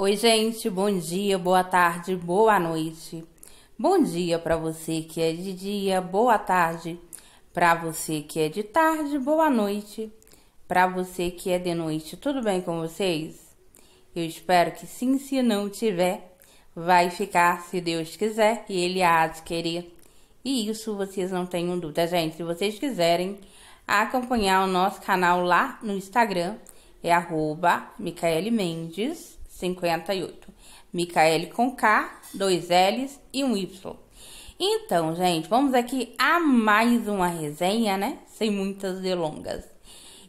Oi, gente, bom dia, boa tarde, boa noite. Bom dia para você que é de dia, boa tarde. Para você que é de tarde, boa noite. Para você que é de noite, tudo bem com vocês? Eu espero que sim, se não tiver, vai ficar se Deus quiser e Ele há de querer. E isso vocês não tenham dúvida, gente. Se vocês quiserem acompanhar o nosso canal lá no Instagram, é arroba Mendes 58. Micaele com K, dois L's e um Y. Então, gente, vamos aqui a mais uma resenha, né? Sem muitas delongas.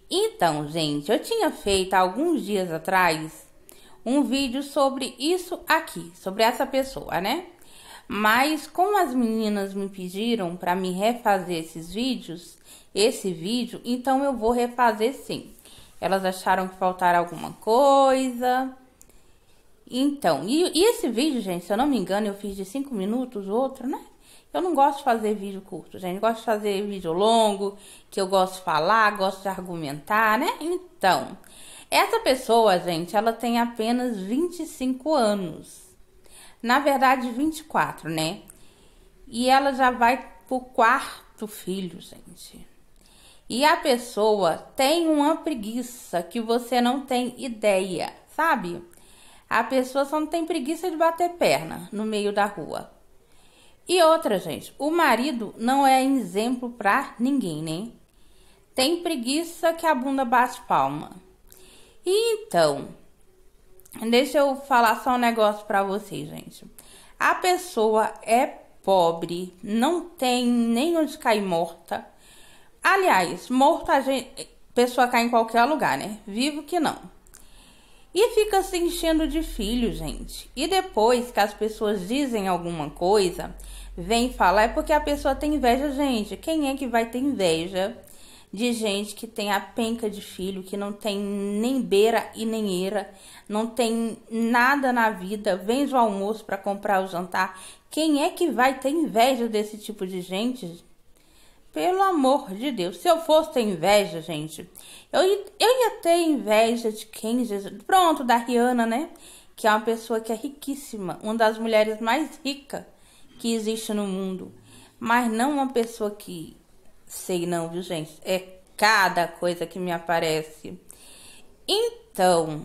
Então, gente, eu tinha feito alguns dias atrás um vídeo sobre isso aqui, sobre essa pessoa, né? Mas como as meninas me pediram para me refazer esses vídeos, esse vídeo, então eu vou refazer sim. Elas acharam que faltaram alguma coisa, então, e, e, esse vídeo, gente, se eu não me engano, eu fiz de 5 minutos, outro, né? Eu não gosto de fazer vídeo curto, gente. Eu gosto de fazer vídeo longo, que eu gosto de falar, gosto de argumentar, né? Então, essa pessoa, gente, ela tem apenas 25 anos. Na verdade, 24, né? E ela já vai pro quarto filho, gente. E a pessoa tem uma preguiça que você não tem ideia, sabe? A pessoa só não tem preguiça de bater perna no meio da rua. E outra, gente, o marido não é exemplo pra ninguém, né? Tem preguiça que a bunda bate palma. E então, deixa eu falar só um negócio pra vocês, gente. A pessoa é pobre, não tem nem onde cair morta. Aliás, morta a gente, pessoa cai em qualquer lugar, né? Vivo que não. E fica se enchendo de filho, gente. E depois que as pessoas dizem alguma coisa, vem falar, é porque a pessoa tem inveja, gente. Quem é que vai ter inveja de gente que tem a penca de filho, que não tem nem beira e nem eira, não tem nada na vida, vende o almoço para comprar o jantar? Quem é que vai ter inveja desse tipo de gente? Pelo amor de Deus, se eu fosse ter inveja, gente, eu, eu ia ter inveja de quem? Jesus? Pronto, da Rihanna, né? Que é uma pessoa que é riquíssima, uma das mulheres mais ricas que existe no mundo. Mas não uma pessoa que sei não, viu, gente? É cada coisa que me aparece. Então,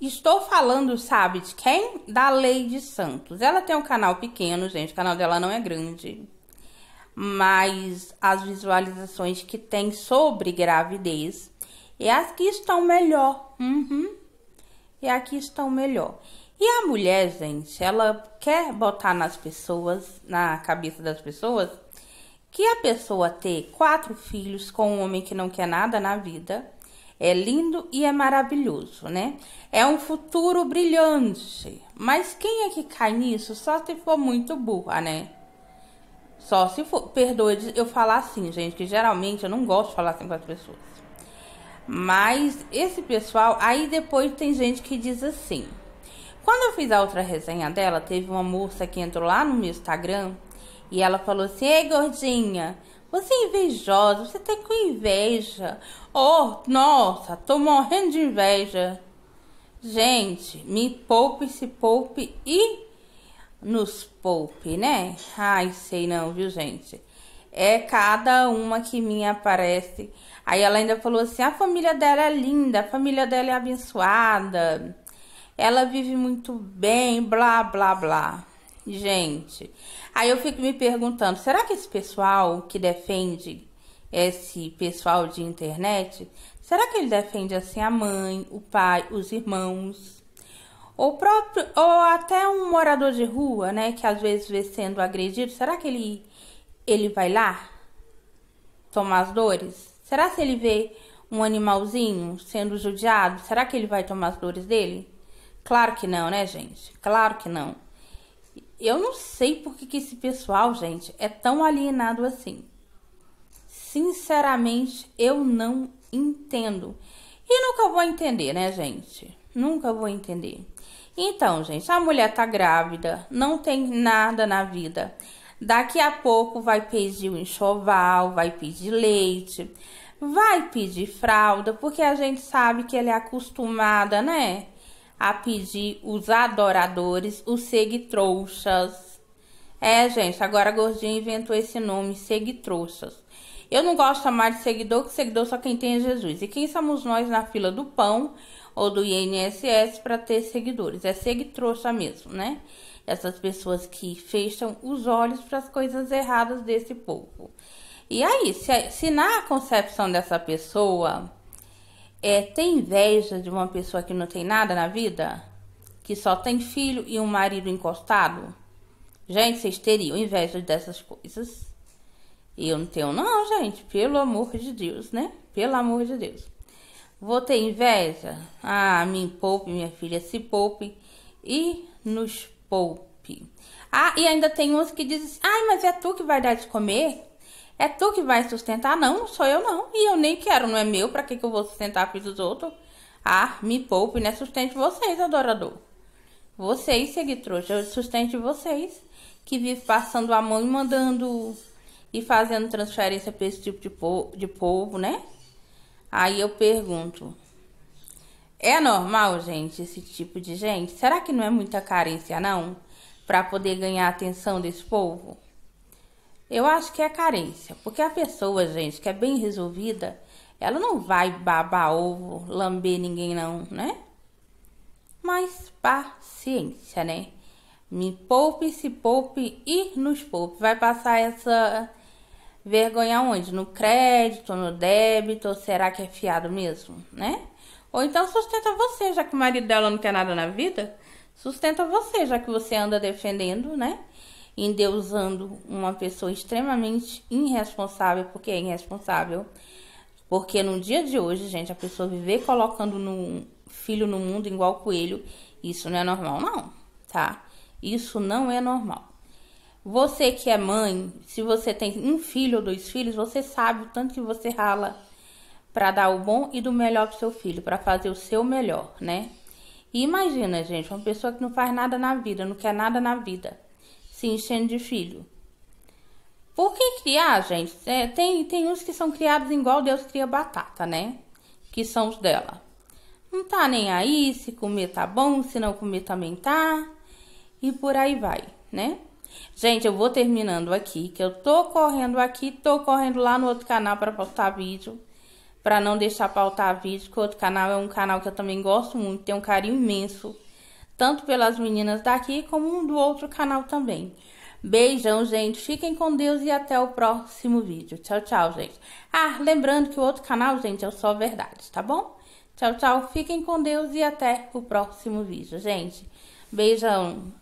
estou falando, sabe, de quem? Da Lady Santos. Ela tem um canal pequeno, gente. O canal dela não é grande mas as visualizações que tem sobre gravidez e as que estão melhor. Uhum. E aqui estão melhor. E a mulher, gente, ela quer botar nas pessoas, na cabeça das pessoas, que a pessoa ter quatro filhos com um homem que não quer nada na vida é lindo e é maravilhoso, né? É um futuro brilhante. Mas quem é que cai nisso só se for muito burra, né? Só se for, perdoa eu falar assim, gente, que geralmente eu não gosto de falar assim com as pessoas. Mas esse pessoal, aí depois tem gente que diz assim. Quando eu fiz a outra resenha dela, teve uma moça que entrou lá no meu Instagram e ela falou assim: Ei, gordinha, você é invejosa, você tá com inveja. Oh, nossa, tô morrendo de inveja. Gente, me poupe, se poupe e nos poupe, né? Ai, sei não, viu, gente? É cada uma que me aparece. Aí ela ainda falou assim: a família dela é linda, a família dela é abençoada, ela vive muito bem, blá, blá, blá. Gente, aí eu fico me perguntando: será que esse pessoal que defende esse pessoal de internet, será que ele defende assim a mãe, o pai, os irmãos? ou próprio ou até um morador de rua, né, que às vezes vê sendo agredido, será que ele ele vai lá tomar as dores? Será se ele vê um animalzinho sendo judiado, será que ele vai tomar as dores dele? Claro que não, né, gente? Claro que não. Eu não sei por que, que esse pessoal, gente, é tão alienado assim. Sinceramente, eu não entendo. E nunca vou entender, né, gente? Nunca vou entender. Então, gente, a mulher tá grávida, não tem nada na vida. Daqui a pouco vai pedir o um enxoval, vai pedir leite, vai pedir fralda, porque a gente sabe que ela é acostumada, né? A pedir os adoradores, os seguitrouxas. É, gente, agora a gordinha inventou esse nome, seguitrouxas. Eu não gosto mais de seguidor, que seguidor só quem tem é Jesus. E quem somos nós na fila do pão? ou do INSS para ter seguidores. É segtrouxa mesmo, né? Essas pessoas que fecham os olhos para as coisas erradas desse povo. E aí, se, se na concepção dessa pessoa é, tem inveja de uma pessoa que não tem nada na vida, que só tem filho e um marido encostado, gente, vocês teriam inveja dessas coisas. Eu não tenho, não, gente. Pelo amor de Deus, né? Pelo amor de Deus. Vou ter inveja? Ah, me poupe, minha filha, se poupe e nos poupe. Ah, e ainda tem uns que dizem assim, ai, mas é tu que vai dar de comer? É tu que vai sustentar? Não, não sou eu não. E eu nem quero, não é meu, pra que, que eu vou sustentar a filha dos outros? Ah, me poupe, né? Sustente vocês, adorador. Vocês, seguidores, eu sustente vocês. Que vive passando a mão e mandando e fazendo transferência para esse tipo de, po de povo, né? Aí eu pergunto: é normal, gente, esse tipo de gente? Será que não é muita carência, não? Para poder ganhar a atenção desse povo? Eu acho que é carência, porque a pessoa, gente, que é bem resolvida, ela não vai babar ovo, lamber ninguém, não, né? Mas paciência, né? Me poupe, se poupe e nos poupe. Vai passar essa Vergonha onde? No crédito, no débito, ou será que é fiado mesmo, né? Ou então sustenta você, já que o marido dela não quer nada na vida, sustenta você, já que você anda defendendo, né? Endeusando uma pessoa extremamente irresponsável, porque é irresponsável. Porque no dia de hoje, gente, a pessoa viver colocando no filho no mundo igual coelho, isso não é normal, não, tá? Isso não é normal. Você que é mãe, se você tem um filho ou dois filhos, você sabe o tanto que você rala para dar o bom e do melhor pro seu filho, para fazer o seu melhor, né? E imagina, gente, uma pessoa que não faz nada na vida, não quer nada na vida, se enchendo de filho. Por que criar, gente? É, tem, tem uns que são criados igual Deus cria batata, né? Que são os dela. Não tá nem aí, se comer tá bom, se não comer também tá. E por aí vai, né? Gente, eu vou terminando aqui, que eu tô correndo aqui, tô correndo lá no outro canal para postar vídeo. para não deixar pautar vídeo, que o outro canal é um canal que eu também gosto muito, tenho um carinho imenso. Tanto pelas meninas daqui, como do outro canal também. Beijão, gente. Fiquem com Deus e até o próximo vídeo. Tchau, tchau, gente. Ah, lembrando que o outro canal, gente, é o Só Verdade, tá bom? Tchau, tchau. Fiquem com Deus e até o próximo vídeo, gente. Beijão.